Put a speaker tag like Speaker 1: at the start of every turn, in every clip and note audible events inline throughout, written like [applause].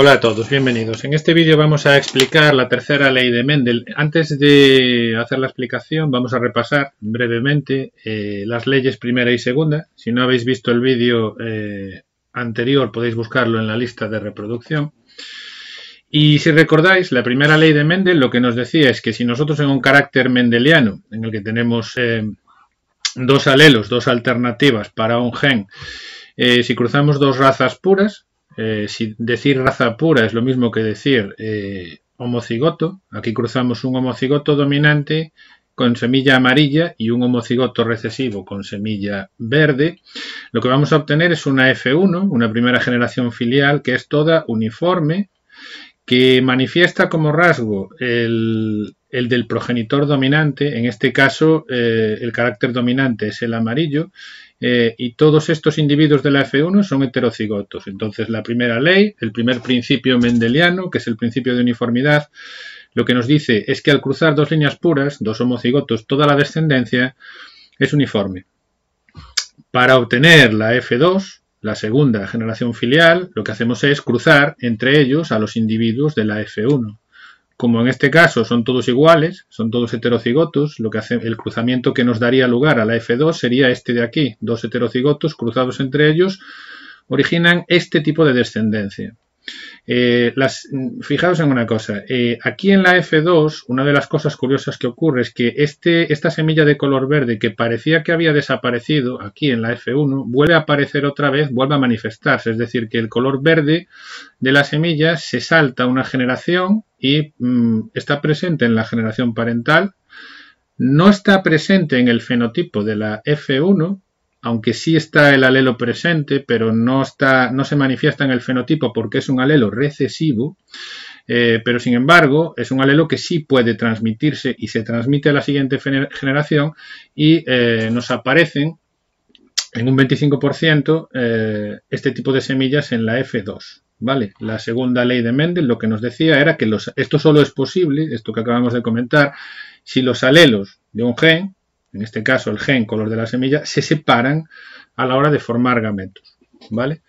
Speaker 1: Hola a todos, bienvenidos. En este vídeo vamos a explicar la tercera ley de Mendel. Antes de hacer la explicación vamos a repasar brevemente eh, las leyes primera y segunda. Si no habéis visto el vídeo eh, anterior podéis buscarlo en la lista de reproducción. Y si recordáis, la primera ley de Mendel lo que nos decía es que si nosotros en un carácter mendeliano, en el que tenemos eh, dos alelos, dos alternativas para un gen, si cruzamos dos razas puras, eh, si decir raza pura es lo mismo que decir eh, homocigoto, aquí cruzamos un homocigoto dominante con semilla amarilla y un homocigoto recesivo con semilla verde, lo que vamos a obtener es una F1, una primera generación filial que es toda uniforme, que manifiesta como rasgo el, el del progenitor dominante, en este caso eh, el carácter dominante es el amarillo, eh, y todos estos individuos de la F1 son heterocigotos. Entonces, la primera ley, el primer principio mendeliano, que es el principio de uniformidad, lo que nos dice es que al cruzar dos líneas puras, dos homocigotos, toda la descendencia es uniforme. Para obtener la F2, la segunda generación filial, lo que hacemos es cruzar entre ellos a los individuos de la F1. Como en este caso son todos iguales, son todos heterocigotos, lo que hace el cruzamiento que nos daría lugar a la F2 sería este de aquí. Dos heterocigotos cruzados entre ellos originan este tipo de descendencia. Eh, las, fijaos en una cosa, eh, aquí en la F2 una de las cosas curiosas que ocurre es que este, esta semilla de color verde que parecía que había desaparecido aquí en la F1 vuelve a aparecer otra vez, vuelve a manifestarse, es decir, que el color verde de la semilla se salta una generación y mm, está presente en la generación parental, no está presente en el fenotipo de la F1 aunque sí está el alelo presente, pero no, está, no se manifiesta en el fenotipo porque es un alelo recesivo, eh, pero sin embargo es un alelo que sí puede transmitirse y se transmite a la siguiente generación y eh, nos aparecen en un 25% eh, este tipo de semillas en la F2. ¿Vale? La segunda ley de Mendel lo que nos decía era que los, esto solo es posible, esto que acabamos de comentar, si los alelos de un gen en este caso el gen color de la semilla, se separan a la hora de formar gametos. ¿Vale?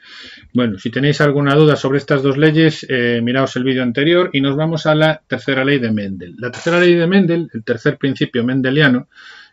Speaker 1: Bueno, si tenéis alguna duda sobre estas dos leyes, eh, miraos el vídeo anterior y nos vamos a la tercera ley de Mendel. La tercera ley de Mendel, el tercer principio mendeliano,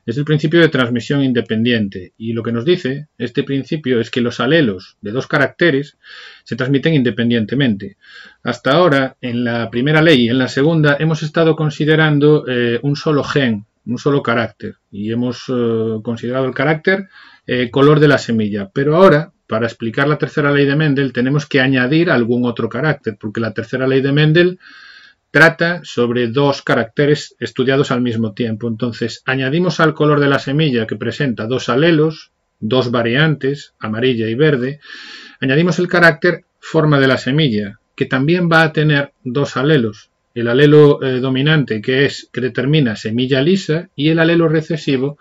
Speaker 1: es el principio de transmisión independiente y lo que nos dice este principio es que los alelos de dos caracteres se transmiten independientemente. Hasta ahora, en la primera ley y en la segunda, hemos estado considerando eh, un solo gen un solo carácter y hemos eh, considerado el carácter eh, color de la semilla. Pero ahora, para explicar la tercera ley de Mendel, tenemos que añadir algún otro carácter, porque la tercera ley de Mendel trata sobre dos caracteres estudiados al mismo tiempo. Entonces, añadimos al color de la semilla que presenta dos alelos, dos variantes, amarilla y verde, añadimos el carácter forma de la semilla, que también va a tener dos alelos, el alelo eh, dominante que es que determina semilla lisa y el alelo recesivo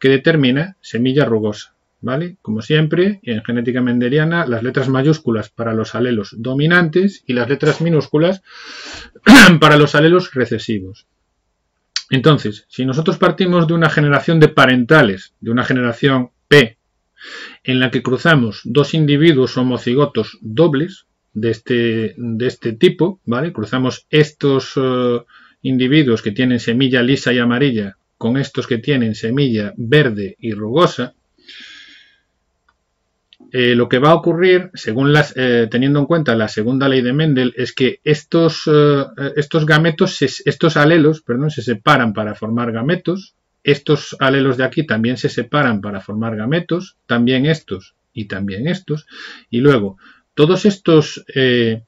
Speaker 1: que determina semilla rugosa. ¿Vale? Como siempre, en genética mendeliana, las letras mayúsculas para los alelos dominantes y las letras minúsculas [clears throat] para los alelos recesivos. Entonces, si nosotros partimos de una generación de parentales, de una generación P, en la que cruzamos dos individuos homocigotos dobles, de este, de este tipo, ¿vale? Cruzamos estos eh, individuos que tienen semilla lisa y amarilla con estos que tienen semilla verde y rugosa, eh, lo que va a ocurrir, según las, eh, teniendo en cuenta la segunda ley de Mendel, es que estos, estos gametos, estos alelos, perdón, se separan para formar gametos. Estos alelos de aquí también se separan para formar gametos, también estos y también estos. Y luego, todos estos eh,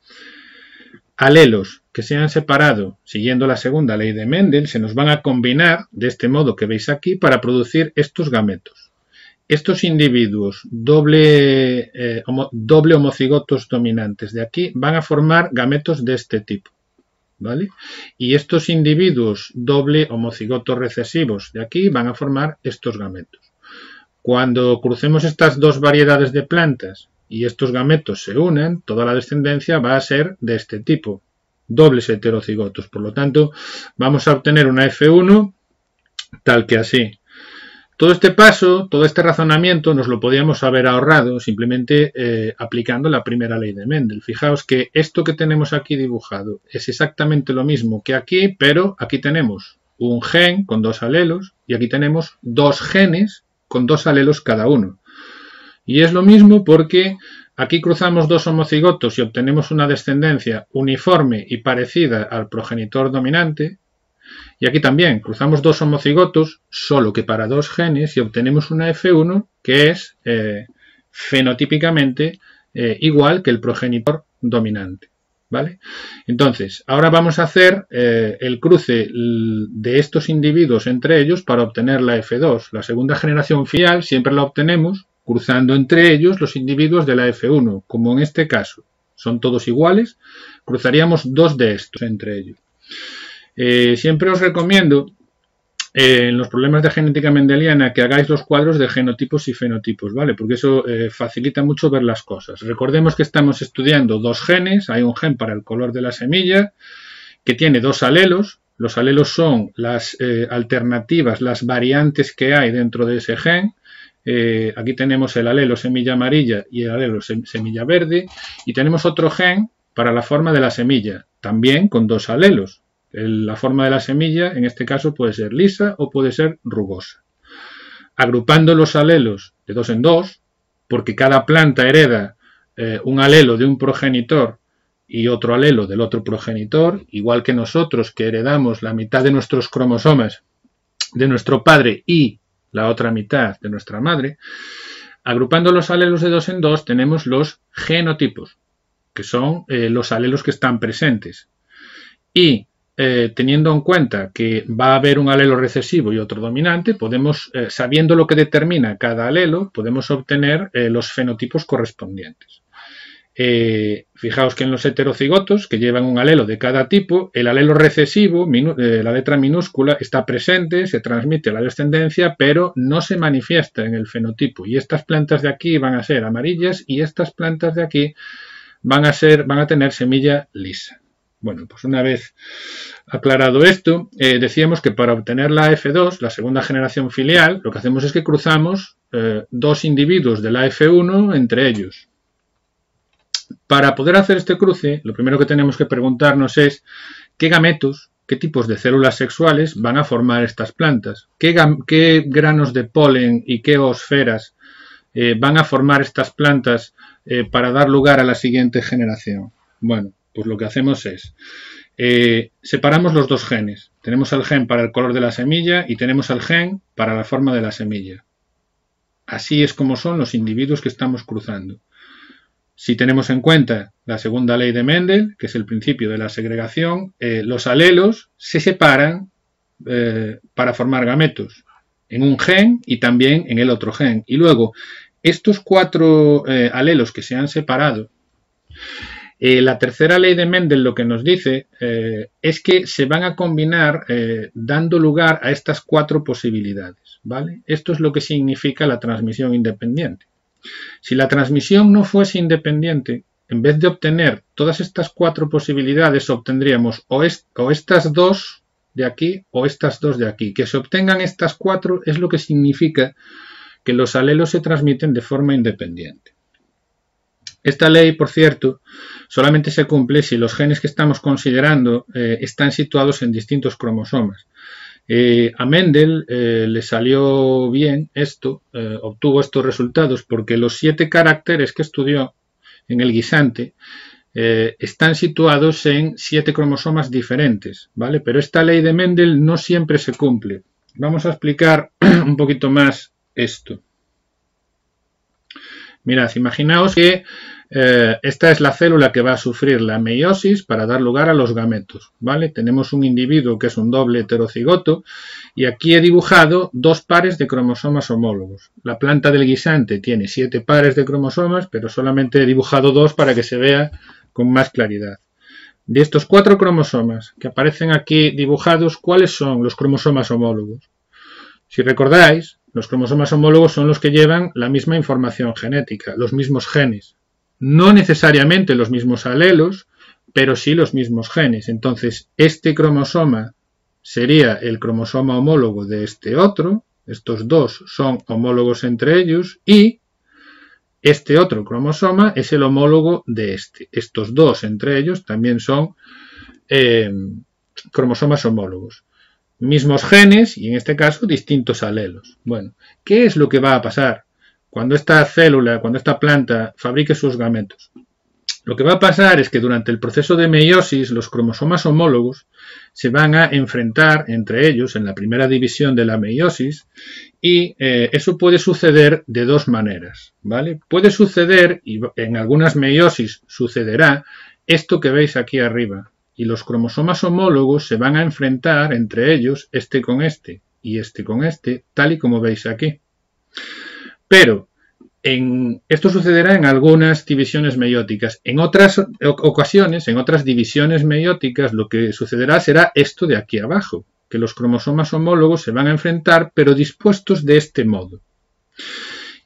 Speaker 1: alelos que se han separado siguiendo la segunda ley de Mendel se nos van a combinar de este modo que veis aquí para producir estos gametos. Estos individuos eh, doble, homocigotos dominantes de aquí van a formar gametos de este tipo. ¿Vale? Y estos individuos doble homocigotos recesivos de aquí van a formar estos gametos. Cuando crucemos estas dos variedades de plantas y estos gametos se unen, toda la descendencia va a ser de este tipo, dobles heterocigotos. Por lo tanto, vamos a obtener una F1 tal que así. Todo este paso, todo este razonamiento nos lo podíamos haber ahorrado simplemente eh, aplicando la primera ley de Mendel. Fijaos que esto que tenemos aquí dibujado es exactamente lo mismo que aquí, pero aquí tenemos un gen con dos alelos y aquí tenemos dos genes con dos alelos cada uno. Y es lo mismo porque aquí cruzamos dos homocigotos y obtenemos una descendencia uniforme y parecida al progenitor dominante. Y aquí también cruzamos dos homocigotos, solo que para dos genes, y obtenemos una F1 que es eh, fenotípicamente eh, igual que el progenitor dominante. ¿Vale? Entonces, ahora vamos a hacer eh, el cruce de estos individuos entre ellos para obtener la F2. La segunda generación fial siempre la obtenemos cruzando entre ellos los individuos de la F1, como en este caso. Son todos iguales, cruzaríamos dos de estos entre ellos. Eh, siempre os recomiendo eh, en los problemas de genética mendeliana que hagáis los cuadros de genotipos y fenotipos, ¿vale? Porque eso eh, facilita mucho ver las cosas. Recordemos que estamos estudiando dos genes, hay un gen para el color de la semilla que tiene dos alelos, los alelos son las alternativas, las variantes que hay dentro de ese gen, eh, aquí tenemos el alelo semilla amarilla y el alelo semilla verde, y tenemos otro gen para la forma de la semilla, también con dos alelos. la forma de la semilla, en este caso, puede ser lisa o puede ser rugosa. Agrupando los alelos de dos en dos, porque cada planta hereda eh, un alelo de un progenitor y otro alelo del otro progenitor, igual que nosotros que heredamos la mitad de nuestros cromosomas de nuestro padre y la otra mitad de nuestra madre, agrupando los alelos de dos en dos tenemos los genotipos, que son eh, los alelos que están presentes. Y eh, teniendo en cuenta que va a haber un alelo recesivo y otro dominante, podemos, eh, sabiendo lo que determina cada alelo, podemos obtener los fenotipos correspondientes. Eh, fijaos que en los heterocigotos, que llevan un alelo de cada tipo, el alelo recesivo, eh, la letra minúscula, está presente, se transmite a la descendencia, pero no se manifiesta en el fenotipo. Y estas plantas de aquí van a ser amarillas y estas plantas de aquí van a, ser, van a tener semilla lisa. Bueno, pues una vez aclarado esto, eh, decíamos que para obtener la F2, la segunda generación filial, lo que hacemos es que cruzamos dos individuos de la F1 entre ellos. Para poder hacer este cruce, lo primero que tenemos que preguntarnos es qué gametos, qué tipos de células sexuales van a formar estas plantas, qué, granos de polen y qué osferas eh, van a formar estas plantas eh, para dar lugar a la siguiente generación. Bueno, pues lo que hacemos es eh, separamos los dos genes. Tenemos el gen para el color de la semilla y tenemos el gen para la forma de la semilla. Así es como son los individuos que estamos cruzando. Si tenemos en cuenta la segunda ley de Mendel, que es el principio de la segregación, eh, los alelos se separan eh, para formar gametos en un gen y también en el otro gen. Y luego, estos cuatro eh, alelos que se han separado, la tercera ley de Mendel lo que nos dice es que se van a combinar dando lugar a estas cuatro posibilidades. ¿vale? Esto es lo que significa la transmisión independiente. Si la transmisión no fuese independiente, en vez de obtener todas estas cuatro posibilidades, obtendríamos o, estas dos de aquí o estas dos de aquí. Que se obtengan estas cuatro es lo que significa que los alelos se transmiten de forma independiente. Esta ley, por cierto, solamente se cumple si los genes que estamos considerando eh, están situados en distintos cromosomas. Eh, a Mendel eh, le salió bien esto, eh, obtuvo estos resultados porque los siete caracteres que estudió en el guisante están situados en siete cromosomas diferentes, ¿vale? Pero esta ley de Mendel no siempre se cumple. Vamos a explicar [clears throat] un poquito más esto. Mirad, imaginaos que eh, esta es la célula que va a sufrir la meiosis para dar lugar a los gametos. ¿vale? Tenemos un individuo que es un doble heterocigoto y aquí he dibujado dos pares de cromosomas homólogos. La planta del guisante tiene siete pares de cromosomas, pero solamente he dibujado dos para que se vea con más claridad. De estos cuatro cromosomas que aparecen aquí dibujados, ¿cuáles son los cromosomas homólogos? Si recordáis, los cromosomas homólogos son los que llevan la misma información genética, los mismos genes no necesariamente los mismos alelos, pero sí los mismos genes. Entonces, este cromosoma sería el cromosoma homólogo de este otro, estos dos son homólogos entre ellos y este otro cromosoma es el homólogo de este. Estos dos entre ellos también son eh, cromosomas homólogos. Mismos genes y en este caso distintos alelos. Bueno, ¿qué es lo que va a pasar cuando esta célula, cuando esta planta fabrique sus gametos, lo que va a pasar es que durante el proceso de meiosis los cromosomas homólogos se van a enfrentar entre ellos en la primera división de la meiosis y eh, eso puede suceder de dos maneras, ¿vale? Puede suceder, y en algunas meiosis sucederá, esto que veis aquí arriba, y los cromosomas homólogos se van a enfrentar entre ellos este con este y este con este, tal y como veis aquí. Pero esto sucederá en algunas divisiones meióticas. En otras ocasiones, en otras divisiones meióticas, lo que sucederá será esto de aquí abajo, que los cromosomas homólogos se van a enfrentar, pero dispuestos de este modo.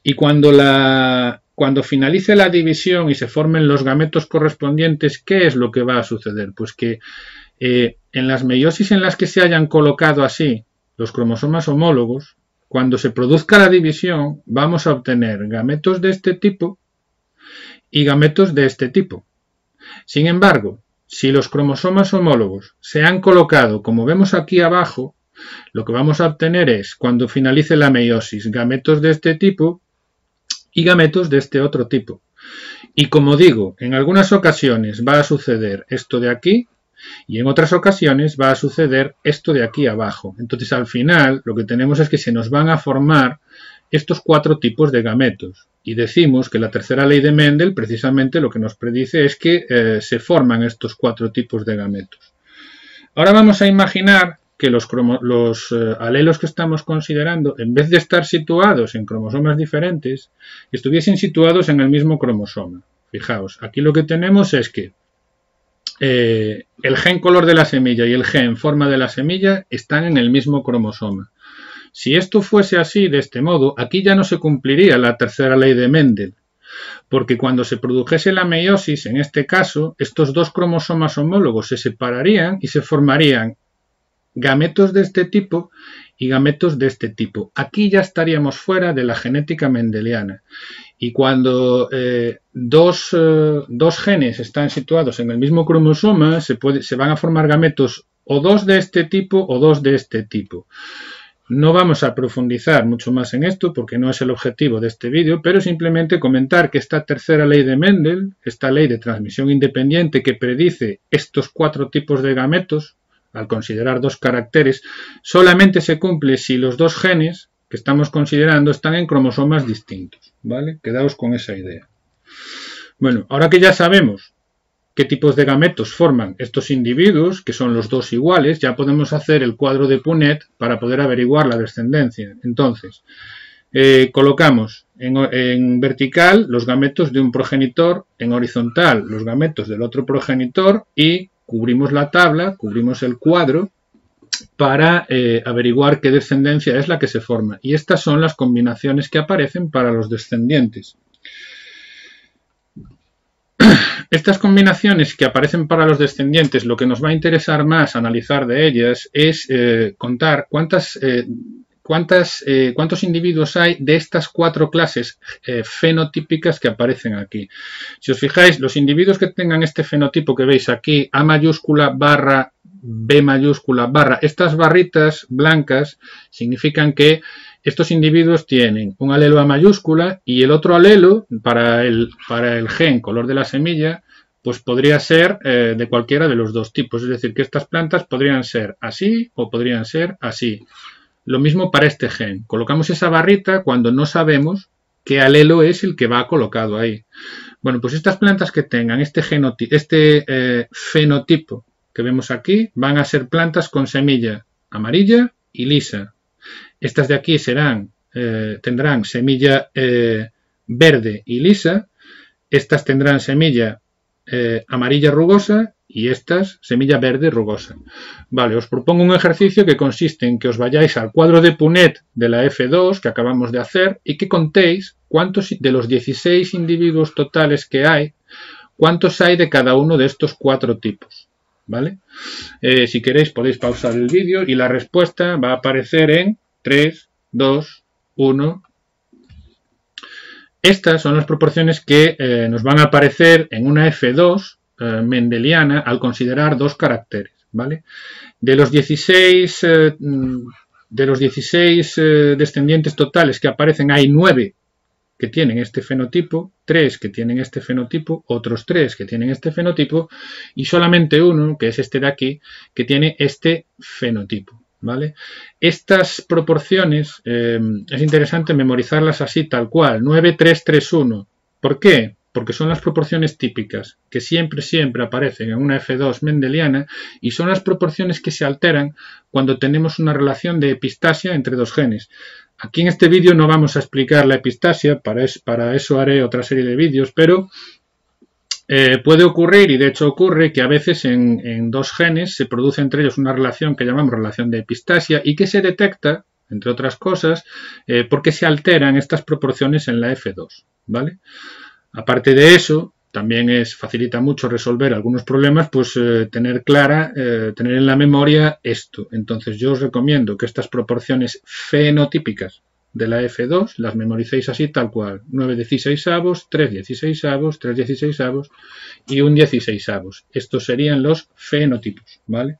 Speaker 1: Y cuando, finalice la división y se formen los gametos correspondientes, ¿qué es lo que va a suceder? Pues que eh, en las meiosis en las que se hayan colocado así los cromosomas homólogos, cuando se produzca la división, vamos a obtener gametos de este tipo y gametos de este tipo. Sin embargo, si los cromosomas homólogos se han colocado, como vemos aquí abajo, lo que vamos a obtener es, cuando finalice la meiosis, gametos de este tipo y gametos de este otro tipo. Y como digo, en algunas ocasiones va a suceder esto de aquí, y en otras ocasiones va a suceder esto de aquí abajo. Entonces al final lo que tenemos es que se nos van a formar estos cuatro tipos de gametos. Y decimos que la tercera ley de Mendel precisamente lo que nos predice es que eh, se forman estos cuatro tipos de gametos. Ahora vamos a imaginar que los, eh, alelos que estamos considerando, en vez de estar situados en cromosomas diferentes, estuviesen situados en el mismo cromosoma. Fijaos, aquí lo que tenemos es que eh, el gen color de la semilla y el gen forma de la semilla están en el mismo cromosoma. Si esto fuese así, de este modo, aquí ya no se cumpliría la tercera ley de Mendel, porque cuando se produjese la meiosis, en este caso, estos dos cromosomas homólogos se separarían y se formarían gametos de este tipo y gametos de este tipo. Aquí ya estaríamos fuera de la genética mendeliana. Y cuando eh, eh, dos, genes están situados en el mismo cromosoma, se, se van a formar gametos o dos de este tipo o dos de este tipo. No vamos a profundizar mucho más en esto porque no es el objetivo de este vídeo, pero simplemente comentar que esta tercera ley de Mendel, esta ley de transmisión independiente que predice estos cuatro tipos de gametos, al considerar dos caracteres, solamente se cumple si los dos genes que estamos considerando están en cromosomas distintos. ¿Vale? Quedaos con esa idea. Bueno, ahora que ya sabemos qué tipos de gametos forman estos individuos, que son los dos iguales, ya podemos hacer el cuadro de Punet para poder averiguar la descendencia. Entonces, eh, colocamos en, en, vertical los gametos de un progenitor, en horizontal los gametos del otro progenitor y cubrimos la tabla, cubrimos el cuadro para eh, averiguar qué descendencia es la que se forma. Y estas son las combinaciones que aparecen para los descendientes. [clears throat] Estas combinaciones que aparecen para los descendientes, lo que nos va a interesar más analizar de ellas es eh, contar cuántas eh, cuántas, eh, cuántos individuos hay de estas cuatro clases eh, fenotípicas que aparecen aquí. Si os fijáis, los individuos que tengan este fenotipo que veis aquí, A mayúscula barra B mayúscula barra, estas barritas blancas significan que estos individuos tienen un alelo A mayúscula y el otro alelo para el, para el gen color de la semilla pues podría ser eh, de cualquiera de los dos tipos. Es decir, que estas plantas podrían ser así o podrían ser así. Lo mismo para este gen. Colocamos esa barrita cuando no sabemos qué alelo es el que va colocado ahí. Bueno, pues estas plantas que tengan este, este eh, fenotipo que vemos aquí van a ser plantas con semilla amarilla y lisa. Estas de aquí serán, eh, tendrán semilla eh, verde y lisa. Estas tendrán semilla amarilla rugosa y estas semilla verde rugosa. Vale, os propongo un ejercicio que consiste en que os vayáis al cuadro de Punet de la F2 que acabamos de hacer y que contéis cuántos de los 16 individuos totales que hay, cuántos hay de cada uno de estos cuatro tipos. ¿Vale? Eh, si queréis podéis pausar el vídeo y la respuesta va a aparecer en 3, 2, 1, estas son las proporciones que eh, nos van a aparecer en una F2 eh, mendeliana al considerar dos caracteres. ¿vale? De los 16, eh, mm, de los 16 eh, descendientes totales que aparecen, hay 9 que tienen este fenotipo, 3 que tienen este fenotipo, otros 3 que tienen este fenotipo y solamente uno, que es este de aquí, que tiene este fenotipo. ¿Vale? Estas proporciones es interesante memorizarlas así, tal cual, 9, 3, 3, 1. ¿Por qué? porque son las proporciones típicas que siempre, siempre aparecen en una F2 mendeliana y son las proporciones que se alteran cuando tenemos una relación de epistasia entre dos genes. Aquí en este vídeo no vamos a explicar la epistasia, para, eso haré otra serie de vídeos, pero eh, puede ocurrir, y de hecho ocurre, que a veces en, dos genes se produce entre ellos una relación que llamamos relación de epistasia y que se detecta entre otras cosas, eh, porque se alteran estas proporciones en la F2, ¿vale? Aparte de eso, también es facilita mucho resolver algunos problemas, pues eh, tener clara, eh, tener en la memoria esto. Entonces yo os recomiendo que estas proporciones fenotípicas de la F2 las memoricéis así tal cual. 9 16 avos, 3 16 avos, 3 16 avos y un 16 avos. Estos serían los fenotipos, ¿vale?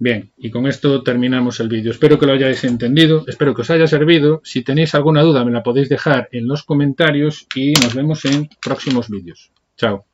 Speaker 1: Bien, y con esto terminamos el vídeo. Espero que lo hayáis entendido, espero que os haya servido. Si tenéis alguna duda me la podéis dejar en los comentarios y nos vemos en próximos vídeos. Chao.